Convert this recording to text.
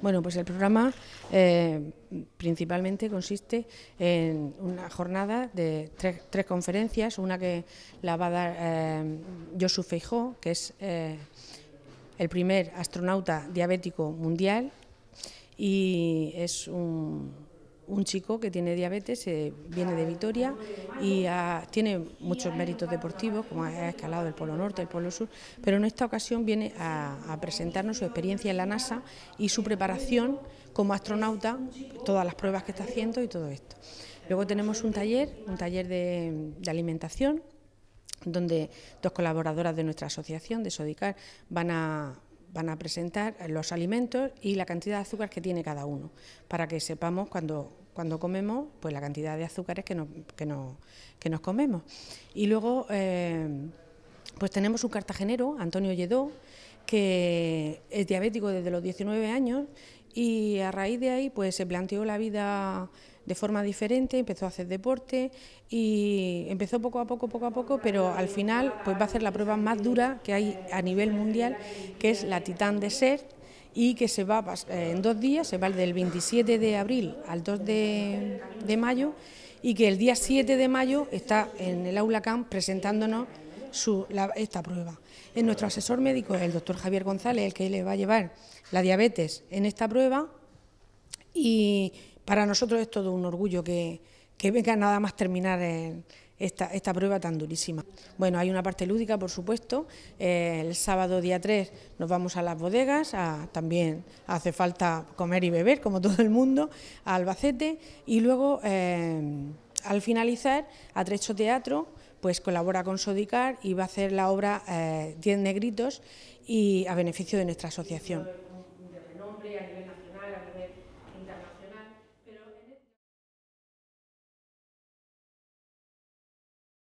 Bueno, pues el programa eh, principalmente consiste en una jornada de tres, conferencias, una que la va a dar eh, Josu Feijó, que es eh, el primer astronauta diabético mundial y es un un chico que tiene diabetes, eh, viene de Vitoria y ah, tiene muchos méritos deportivos, como ha escalado el Polo Norte, el Polo Sur, pero en esta ocasión viene a, presentarnos su experiencia en la NASA y su preparación como astronauta, todas las pruebas que está haciendo y todo esto. Luego tenemos un taller, un taller de, de alimentación, donde dos colaboradoras de nuestra asociación, de Sodicar, van a van a presentar los alimentos y la cantidad de azúcar que tiene cada uno, para que sepamos cuando, cuando comemos pues la cantidad de azúcares que, no, nos comemos. Y luego eh, pues tenemos un cartagenero, Antonio Lledó, que es diabético desde los 19 años y a raíz de ahí pues se planteó la vida de forma diferente, empezó a hacer deporte y empezó poco a poco, poco a poco, pero al final pues va a hacer la prueba más dura que hay a nivel mundial, que es la Titán Ser... y que se va eh, en dos días, se va del 27 de abril al 2 de, mayo y que el día 7 de mayo está en el aula camp presentándonos su, esta prueba. Es nuestro asesor médico, el doctor Javier González, el que le va a llevar la diabetes en esta prueba y para nosotros es todo un orgullo que, venga nada más terminar en esta, prueba tan durísima. Bueno, hay una parte lúdica, por supuesto. Eh, el sábado día 3 nos vamos a las bodegas, también hace falta comer y beber, como todo el mundo, a Albacete. Y luego, eh, al finalizar, a Trecho Teatro, pues colabora con Sodicar y va a hacer la obra eh, Diez Negritos y a beneficio de nuestra asociación.